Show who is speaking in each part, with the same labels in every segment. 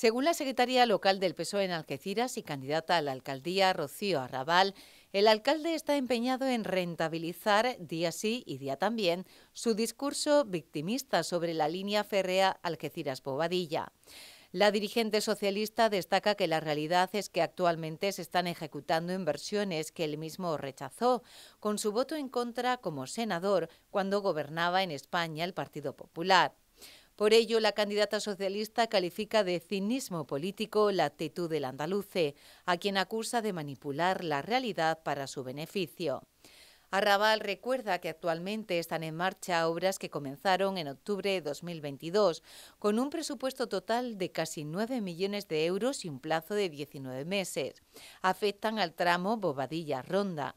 Speaker 1: Según la Secretaría local del PSOE en Algeciras y candidata a la alcaldía Rocío Arrabal, el alcalde está empeñado en rentabilizar día sí y día también su discurso victimista sobre la línea férrea Algeciras-Bobadilla. La dirigente socialista destaca que la realidad es que actualmente se están ejecutando inversiones que él mismo rechazó con su voto en contra como senador cuando gobernaba en España el Partido Popular. Por ello, la candidata socialista califica de cinismo político la actitud del andaluce, a quien acusa de manipular la realidad para su beneficio. Arrabal recuerda que actualmente están en marcha obras que comenzaron en octubre de 2022, con un presupuesto total de casi 9 millones de euros y un plazo de 19 meses. Afectan al tramo Bobadilla-Ronda.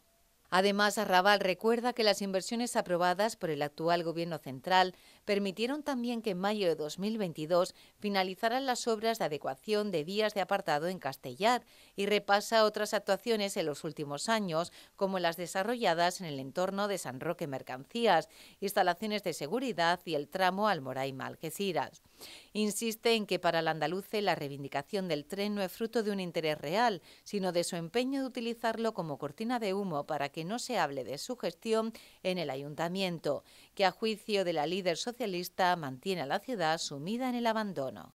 Speaker 1: Además, Arrabal recuerda que las inversiones aprobadas por el actual Gobierno central permitieron también que en mayo de 2022 finalizaran las obras de adecuación de vías de apartado en Castellar y repasa otras actuaciones en los últimos años, como las desarrolladas en el entorno de San Roque Mercancías, instalaciones de seguridad y el tramo Almoraima-Algeciras. Insiste en que para el andaluce la reivindicación del tren no es fruto de un interés real, sino de su empeño de utilizarlo como cortina de humo para que no se hable de su gestión en el ayuntamiento, que a juicio de la líder socialista mantiene a la ciudad sumida en el abandono.